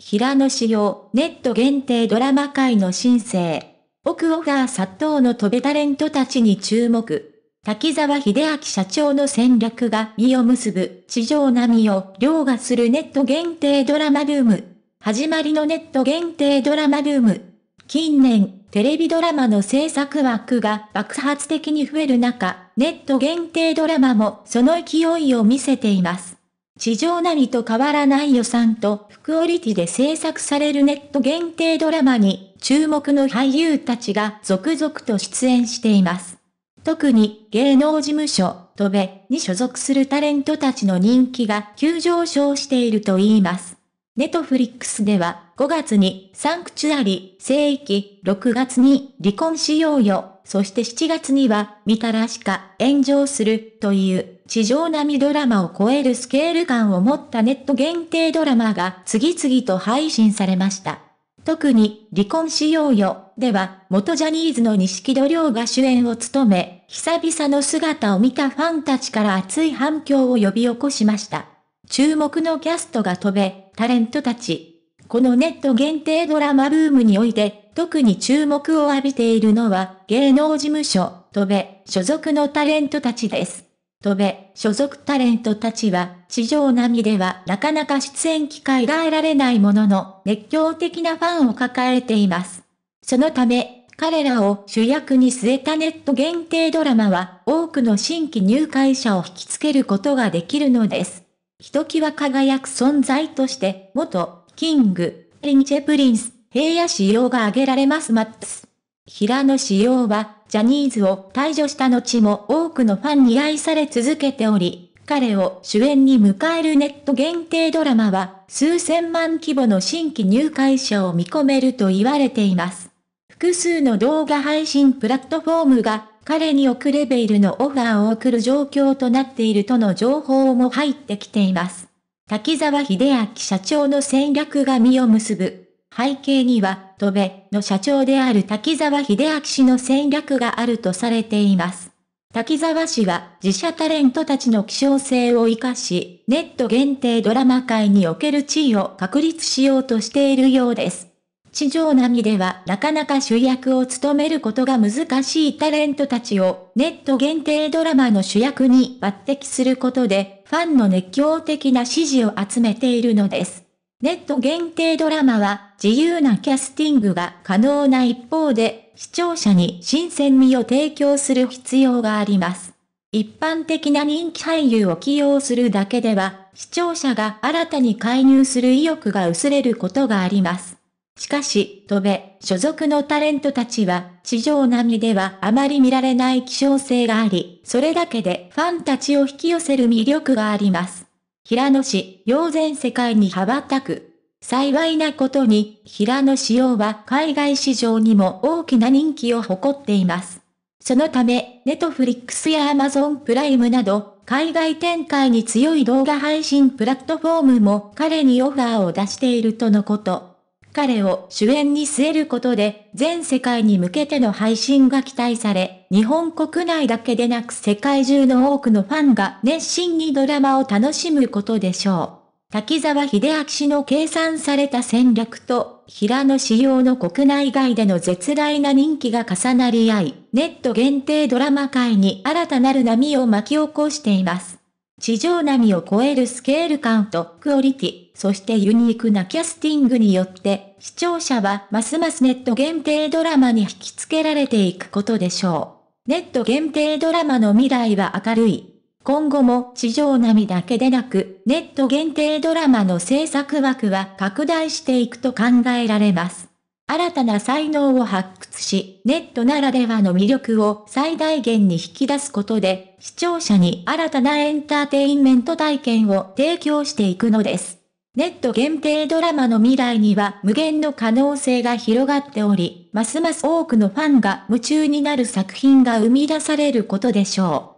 平野紫耀、ネット限定ドラマ界の新星。奥オファー殺到の飛べタレントたちに注目。滝沢秀明社長の戦略が実を結ぶ、地上波を凌駕するネット限定ドラマブーム。始まりのネット限定ドラマブーム。近年、テレビドラマの制作枠が爆発的に増える中、ネット限定ドラマもその勢いを見せています。地上波と変わらない予算とクオリティで制作されるネット限定ドラマに注目の俳優たちが続々と出演しています。特に芸能事務所、戸部に所属するタレントたちの人気が急上昇しているといいます。ネットフリックスでは5月にサンクチュアリ、聖域、6月に離婚しようよ、そして7月には見たらしか炎上するという地上並みドラマを超えるスケール感を持ったネット限定ドラマが次々と配信されました。特に、離婚しようよ、では、元ジャニーズの錦戸亮が主演を務め、久々の姿を見たファンたちから熱い反響を呼び起こしました。注目のキャストが飛べ、タレントたち。このネット限定ドラマブームにおいて、特に注目を浴びているのは、芸能事務所、飛べ、所属のタレントたちです。飛べ、所属タレントたちは、地上波ではなかなか出演機会が得られないものの、熱狂的なファンを抱えています。そのため、彼らを主役に据えたネット限定ドラマは、多くの新規入会者を引きつけることができるのです。ひときわ輝く存在として、元、キング、リンチェプリンス、平野仕様が挙げられますマッツ。平野仕様は、ジャニーズを退場した後も多くのファンに愛され続けており、彼を主演に迎えるネット限定ドラマは、数千万規模の新規入会者を見込めると言われています。複数の動画配信プラットフォームが、彼に送レベルのオファーを送る状況となっているとの情報も入ってきています。滝沢秀明社長の戦略が実を結ぶ。背景には、戸部の社長である滝沢秀明氏の戦略があるとされています。滝沢氏は自社タレントたちの希少性を活かし、ネット限定ドラマ界における地位を確立しようとしているようです。地上波ではなかなか主役を務めることが難しいタレントたちをネット限定ドラマの主役に抜擢することでファンの熱狂的な支持を集めているのです。ネット限定ドラマは自由なキャスティングが可能な一方で、視聴者に新鮮味を提供する必要があります。一般的な人気俳優を起用するだけでは、視聴者が新たに介入する意欲が薄れることがあります。しかし、戸部、所属のタレントたちは、地上並みではあまり見られない希少性があり、それだけでファンたちを引き寄せる魅力があります。平野市、用全世界に羽ばたく。幸いなことに、平野市用は海外市場にも大きな人気を誇っています。そのため、ネットフリックスやアマゾンプライムなど、海外展開に強い動画配信プラットフォームも彼にオファーを出しているとのこと。彼を主演に据えることで、全世界に向けての配信が期待され、日本国内だけでなく世界中の多くのファンが熱心にドラマを楽しむことでしょう。滝沢秀明氏の計算された戦略と、平野仕様の国内外での絶大な人気が重なり合い、ネット限定ドラマ界に新たなる波を巻き起こしています。地上波を超えるスケール感とクオリティ。そしてユニークなキャスティングによって、視聴者はますますネット限定ドラマに引き付けられていくことでしょう。ネット限定ドラマの未来は明るい。今後も地上波だけでなく、ネット限定ドラマの制作枠は拡大していくと考えられます。新たな才能を発掘し、ネットならではの魅力を最大限に引き出すことで、視聴者に新たなエンターテインメント体験を提供していくのです。ネット限定ドラマの未来には無限の可能性が広がっており、ますます多くのファンが夢中になる作品が生み出されることでしょう。